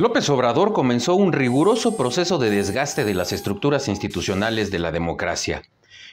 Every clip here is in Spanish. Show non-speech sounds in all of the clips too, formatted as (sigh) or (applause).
López Obrador comenzó un riguroso proceso de desgaste de las estructuras institucionales de la democracia.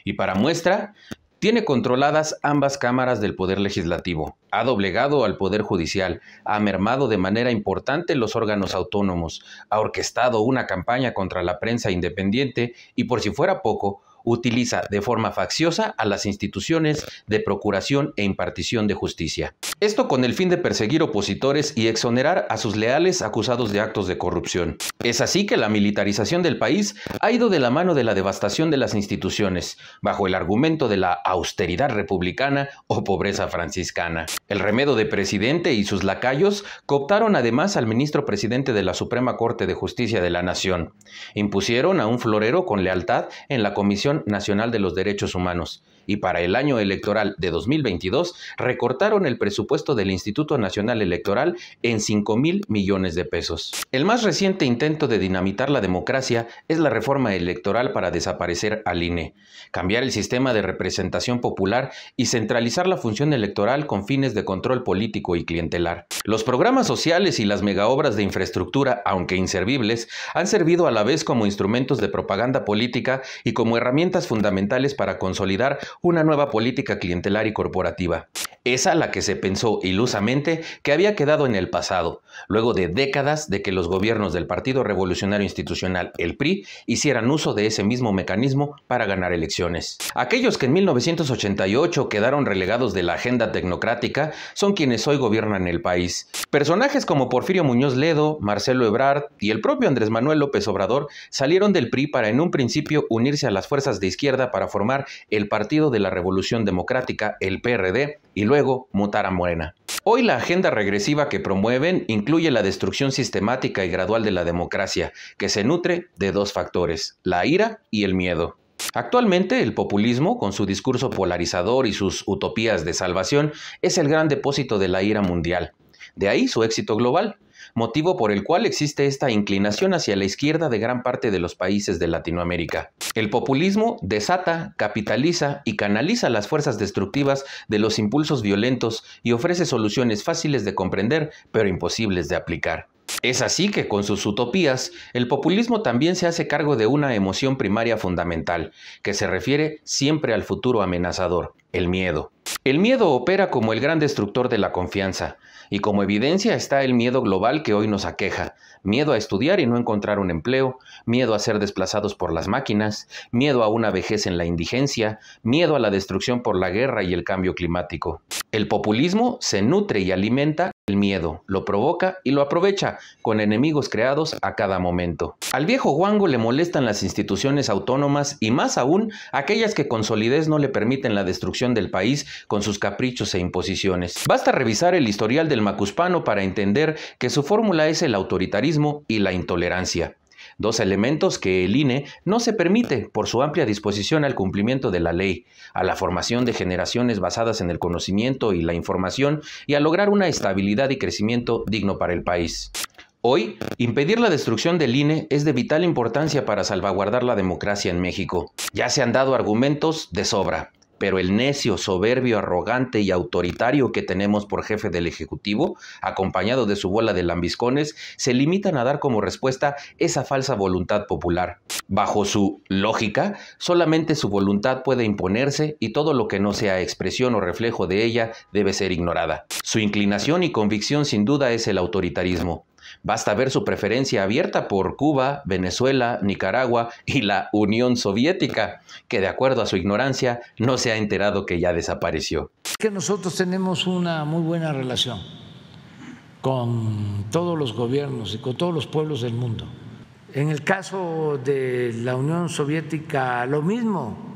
Y para muestra, tiene controladas ambas cámaras del Poder Legislativo, ha doblegado al Poder Judicial, ha mermado de manera importante los órganos autónomos, ha orquestado una campaña contra la prensa independiente y, por si fuera poco, utiliza de forma facciosa a las instituciones de procuración e impartición de justicia. Esto con el fin de perseguir opositores y exonerar a sus leales acusados de actos de corrupción. Es así que la militarización del país ha ido de la mano de la devastación de las instituciones, bajo el argumento de la austeridad republicana o pobreza franciscana. El remedo de presidente y sus lacayos cooptaron además al ministro presidente de la Suprema Corte de Justicia de la Nación. Impusieron a un florero con lealtad en la Comisión Nacional de los Derechos Humanos y para el año electoral de 2022 recortaron el presupuesto del Instituto Nacional Electoral en 5 mil millones de pesos. El más reciente intento de dinamitar la democracia es la reforma electoral para desaparecer al INE, cambiar el sistema de representación popular y centralizar la función electoral con fines de control político y clientelar. Los programas sociales y las megaobras de infraestructura, aunque inservibles, han servido a la vez como instrumentos de propaganda política y como herramientas fundamentales para consolidar una nueva política clientelar y corporativa. Esa la que se pensó ilusamente que había quedado en el pasado, luego de décadas de que los gobiernos del Partido Revolucionario Institucional, el PRI, hicieran uso de ese mismo mecanismo para ganar elecciones. Aquellos que en 1988 quedaron relegados de la agenda tecnocrática son quienes hoy gobiernan el país. Personajes como Porfirio Muñoz Ledo, Marcelo Ebrard y el propio Andrés Manuel López Obrador salieron del PRI para en un principio unirse a las fuerzas de izquierda para formar el Partido de la Revolución Democrática, el PRD, y luego luego a Morena. Hoy la agenda regresiva que promueven incluye la destrucción sistemática y gradual de la democracia, que se nutre de dos factores, la ira y el miedo. Actualmente el populismo, con su discurso polarizador y sus utopías de salvación, es el gran depósito de la ira mundial. De ahí su éxito global, motivo por el cual existe esta inclinación hacia la izquierda de gran parte de los países de Latinoamérica. El populismo desata, capitaliza y canaliza las fuerzas destructivas de los impulsos violentos y ofrece soluciones fáciles de comprender, pero imposibles de aplicar. Es así que con sus utopías, el populismo también se hace cargo de una emoción primaria fundamental, que se refiere siempre al futuro amenazador, el miedo. El miedo opera como el gran destructor de la confianza, y como evidencia está el miedo global que hoy nos aqueja, miedo a estudiar y no encontrar un empleo, miedo a ser desplazados por las máquinas, miedo a una vejez en la indigencia, miedo a la destrucción por la guerra y el cambio climático. El populismo se nutre y alimenta el miedo, lo provoca y lo aprovecha, con enemigos creados a cada momento. Al viejo Huango le molestan las instituciones autónomas y más aún aquellas que con solidez no le permiten la destrucción del país con sus caprichos e imposiciones. Basta revisar el historial del macuspano para entender que su fórmula es el autoritarismo y la intolerancia dos elementos que el INE no se permite por su amplia disposición al cumplimiento de la ley, a la formación de generaciones basadas en el conocimiento y la información y a lograr una estabilidad y crecimiento digno para el país. Hoy, impedir la destrucción del INE es de vital importancia para salvaguardar la democracia en México. Ya se han dado argumentos de sobra pero el necio, soberbio, arrogante y autoritario que tenemos por jefe del Ejecutivo, acompañado de su bola de lambiscones, se limitan a dar como respuesta esa falsa voluntad popular. Bajo su lógica, solamente su voluntad puede imponerse y todo lo que no sea expresión o reflejo de ella debe ser ignorada. Su inclinación y convicción sin duda es el autoritarismo. Basta ver su preferencia abierta por Cuba, Venezuela, Nicaragua y la Unión Soviética, que de acuerdo a su ignorancia no se ha enterado que ya desapareció. Es Que nosotros tenemos una muy buena relación con todos los gobiernos y con todos los pueblos del mundo. En el caso de la Unión Soviética, lo mismo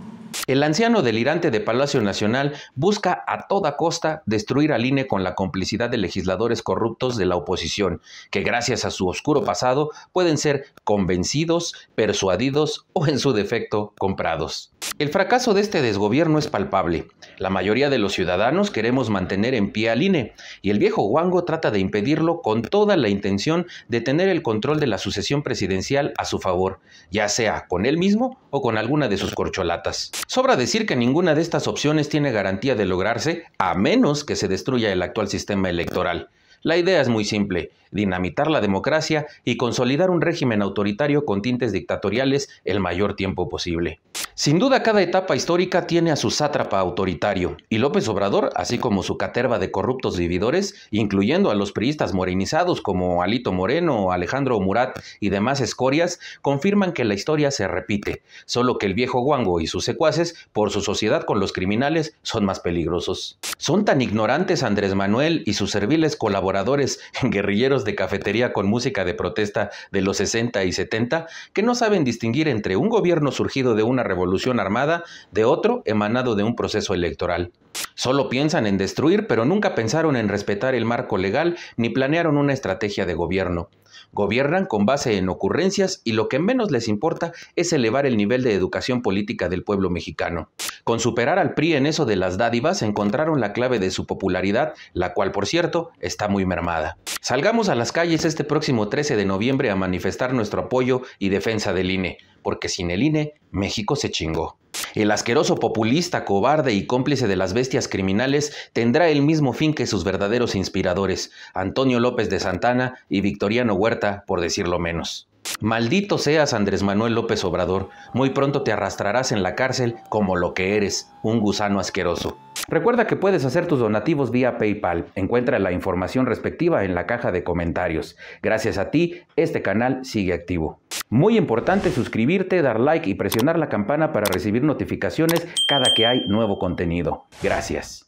el anciano delirante de Palacio Nacional busca a toda costa destruir al INE con la complicidad de legisladores corruptos de la oposición, que gracias a su oscuro pasado pueden ser convencidos, persuadidos o en su defecto comprados. El fracaso de este desgobierno es palpable. La mayoría de los ciudadanos queremos mantener en pie al INE y el viejo huango trata de impedirlo con toda la intención de tener el control de la sucesión presidencial a su favor, ya sea con él mismo o con alguna de sus corcholatas. Sobra decir que ninguna de estas opciones tiene garantía de lograrse a menos que se destruya el actual sistema electoral. La idea es muy simple, dinamitar la democracia y consolidar un régimen autoritario con tintes dictatoriales el mayor tiempo posible. Sin duda, cada etapa histórica tiene a su sátrapa autoritario, y López Obrador, así como su caterva de corruptos vividores, incluyendo a los priistas morenizados como Alito Moreno, Alejandro Murat y demás escorias, confirman que la historia se repite, solo que el viejo guango y sus secuaces, por su sociedad con los criminales, son más peligrosos. ¿Son tan ignorantes Andrés Manuel y sus serviles colaboradores, en (laughs) guerrilleros de cafetería con música de protesta de los 60 y 70, que no saben distinguir entre un gobierno surgido de una revolución armada, de otro emanado de un proceso electoral. Solo piensan en destruir, pero nunca pensaron en respetar el marco legal ni planearon una estrategia de gobierno. Gobiernan con base en ocurrencias y lo que menos les importa es elevar el nivel de educación política del pueblo mexicano. Con superar al PRI en eso de las dádivas, encontraron la clave de su popularidad, la cual, por cierto, está muy mermada. Salgamos a las calles este próximo 13 de noviembre a manifestar nuestro apoyo y defensa del INE, porque sin el INE, México se chingó. El asqueroso populista, cobarde y cómplice de las bestias criminales tendrá el mismo fin que sus verdaderos inspiradores, Antonio López de Santana y Victoriano Huerta, por decirlo menos. Maldito seas, Andrés Manuel López Obrador. Muy pronto te arrastrarás en la cárcel como lo que eres, un gusano asqueroso. Recuerda que puedes hacer tus donativos vía PayPal. Encuentra la información respectiva en la caja de comentarios. Gracias a ti, este canal sigue activo. Muy importante suscribirte, dar like y presionar la campana para recibir notificaciones cada que hay nuevo contenido. Gracias.